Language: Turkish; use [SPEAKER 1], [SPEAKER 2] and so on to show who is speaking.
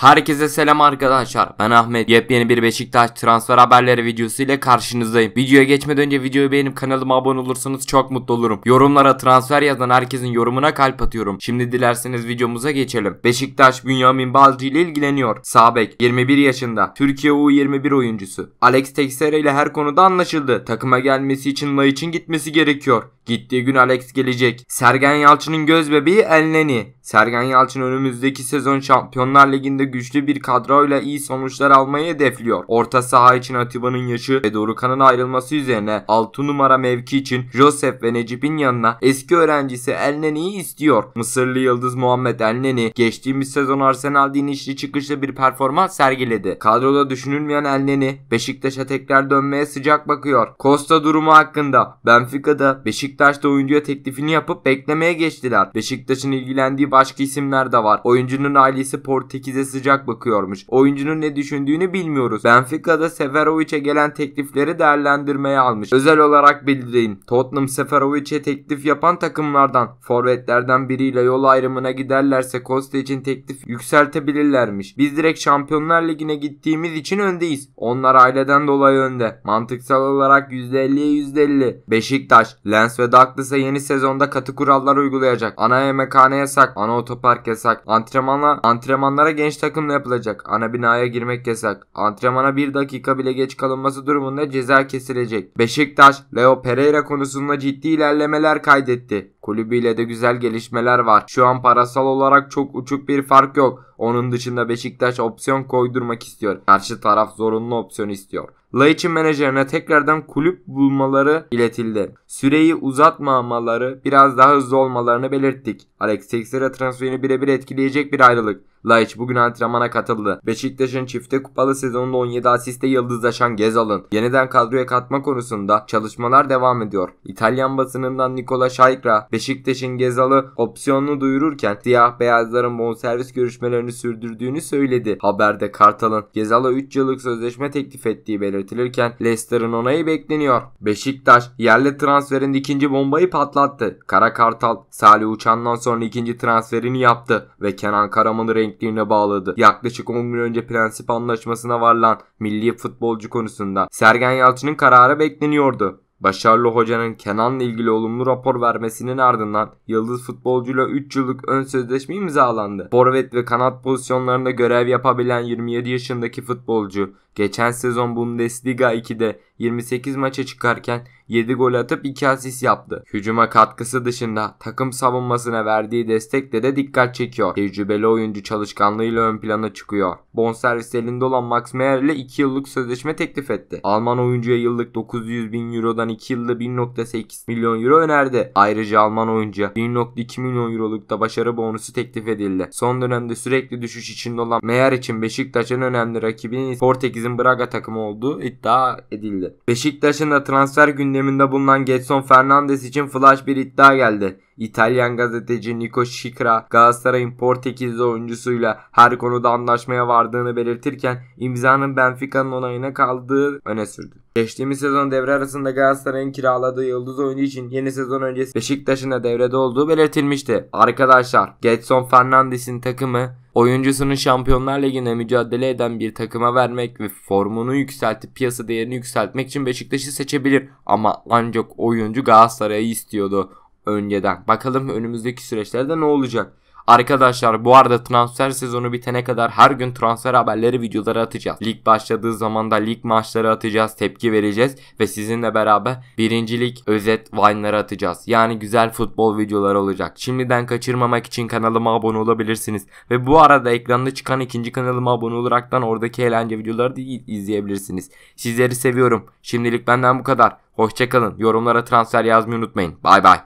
[SPEAKER 1] Herkese selam arkadaşlar ben Ahmet yepyeni bir Beşiktaş transfer haberleri videosu ile karşınızdayım Videoya geçmeden önce videoyu beğenip kanalıma abone olursanız çok mutlu olurum Yorumlara transfer yazan herkesin yorumuna kalp atıyorum Şimdi dilerseniz videomuza geçelim Beşiktaş Bünyamin Balcı ile ilgileniyor Sabek 21 yaşında Türkiye U21 oyuncusu Alex Teixeira ile her konuda anlaşıldı Takıma gelmesi için May için gitmesi gerekiyor Gittiği gün Alex gelecek. Sergen Yalçın'ın göz bebeği Elneni. Sergen Yalçın önümüzdeki sezon Şampiyonlar Ligi'nde güçlü bir kadroyla iyi sonuçlar almayı hedefliyor. Orta saha için Atiba'nın yaşı ve Dorukan'ın ayrılması üzerine 6 numara mevki için Josef ve Necip'in yanına eski öğrencisi Elneni'yi istiyor. Mısırlı yıldız Muhammed Elneni geçtiğimiz sezon Arsenal dinişli çıkışlı bir performans sergiledi. Kadroda düşünülmeyen Elneni Beşiktaş'a tekrar dönmeye sıcak bakıyor. Costa durumu hakkında Benfica'da Beşiktaş Beşiktaş da oyuncuya teklifini yapıp beklemeye geçtiler. Beşiktaş'ın ilgilendiği başka isimler de var. Oyuncunun ailesi Portekiz'e sıcak bakıyormuş. Oyuncunun ne düşündüğünü bilmiyoruz. Benfica'da Seferovic'e gelen teklifleri değerlendirmeye almış. Özel olarak bildireyim. Tottenham Seferovic'e teklif yapan takımlardan forvetlerden biriyle yol ayrımına giderlerse Costa için teklif yükseltebilirlermiş. Biz direkt Şampiyonlar Ligi'ne gittiğimiz için öndeyiz. Onlar aileden dolayı önde. Mantıksal olarak %50'ye %50. Beşiktaş, Lens ve ve Douglas'a yeni sezonda katı kurallar uygulayacak. Ana yemekhane yasak, ana otopark yasak. Antrenmanla, antrenmanlara genç takımla yapılacak. Ana binaya girmek yasak. Antrenmana bir dakika bile geç kalınması durumunda ceza kesilecek. Beşiktaş, Leo Pereira konusunda ciddi ilerlemeler kaydetti. Kulübüyle de güzel gelişmeler var. Şu an parasal olarak çok uçuk bir fark yok. Onun dışında Beşiktaş opsiyon koydurmak istiyor. Karşı taraf zorunlu opsiyon istiyor. La menajerine tekrardan kulüp bulmaları iletildi. Süreyi uzatmamaları biraz daha hızlı olmalarını belirttik. Alex Teixeira transferini birebir etkileyecek bir ayrılık. Laiç bugün antrenmana katıldı. Beşiktaş'ın çifte kupalı sezonunda 17 asiste yıldızlaşan Gezal'ın yeniden kadroya katma konusunda çalışmalar devam ediyor. İtalyan basınından Nikola Şaykra Beşiktaş'ın Gezal'ı opsiyonunu duyururken siyah beyazların bonservis görüşmelerini sürdürdüğünü söyledi. Haberde Kartal'ın Gezal'a 3 yıllık sözleşme teklif ettiği belirtilirken Leicester'ın onayı bekleniyor. Beşiktaş yerli transferin ikinci bombayı patlattı. Kara Kartal Salih Uçan'dan sonra ikinci transferini yaptı ve Kenan Karaman'ı denkliğine bağladı. Yaklaşık 10 gün önce prensip anlaşmasına varılan milli futbolcu konusunda Sergen Yalçın'ın kararı bekleniyordu. Başarılı hocanın Kenan'la ilgili olumlu rapor vermesinin ardından Yıldız futbolcuyla 3 yıllık ön sözleşme imzalandı. Forvet ve kanat pozisyonlarında görev yapabilen 27 yaşındaki futbolcu geçen sezon Bundesliga 2'de 28 maça çıkarken 7 gol atıp 2 asist yaptı. Hücuma katkısı dışında takım savunmasına verdiği destekle de dikkat çekiyor. Tecrübeli oyuncu çalışkanlığıyla ön plana çıkıyor. Bonservis elinde olan Max Meyer ile 2 yıllık sözleşme teklif etti. Alman oyuncuya yıllık 900 bin eurodan 2 yılda 1.8 milyon euro önerdi. Ayrıca Alman oyuncuya 1.2 milyon euroluk da başarı bonusu teklif edildi. Son dönemde sürekli düşüş içinde olan Meyer için Beşiktaş'ın önemli rakibinin Portekiz'in Braga takımı olduğu iddia edildi. Beşiktaş'ın da transfer gündeminde bulunan Getson Fernandes için flash bir iddia geldi. İtalyan gazeteci Nico Şikra Galatasaray'ın Portekizli oyuncusuyla her konuda anlaşmaya vardığını belirtirken imzanın Benfica'nın onayına kaldığı öne sürdü. Geçtiğimiz sezon devre arasında Galatasaray'ın kiraladığı yıldız oyuncu için yeni sezon öncesi Beşiktaş'ın da devrede olduğu belirtilmişti. Arkadaşlar Getson Fernandes'in takımı oyuncusunu Şampiyonlar Ligi'ne mücadele eden bir takıma vermek ve formunu yükseltip piyasa değerini yükseltmek için Beşiktaş'ı seçebilir. Ama ancak oyuncu Galatasaray'ı istiyordu önceden. Bakalım önümüzdeki süreçlerde ne olacak? Arkadaşlar bu arada transfer sezonu bitene kadar her gün transfer haberleri videoları atacağız. Lig başladığı zaman da lig maçları atacağız, tepki vereceğiz ve sizinle beraber birincilik özet vine'ları atacağız. Yani güzel futbol videoları olacak. Şimdiden kaçırmamak için kanalıma abone olabilirsiniz. Ve bu arada ekranda çıkan ikinci kanalıma abone olaraktan oradaki eğlence videoları da izleyebilirsiniz. Sizleri seviyorum. Şimdilik benden bu kadar. Hoşçakalın. Yorumlara transfer yazmayı unutmayın. Bay bay.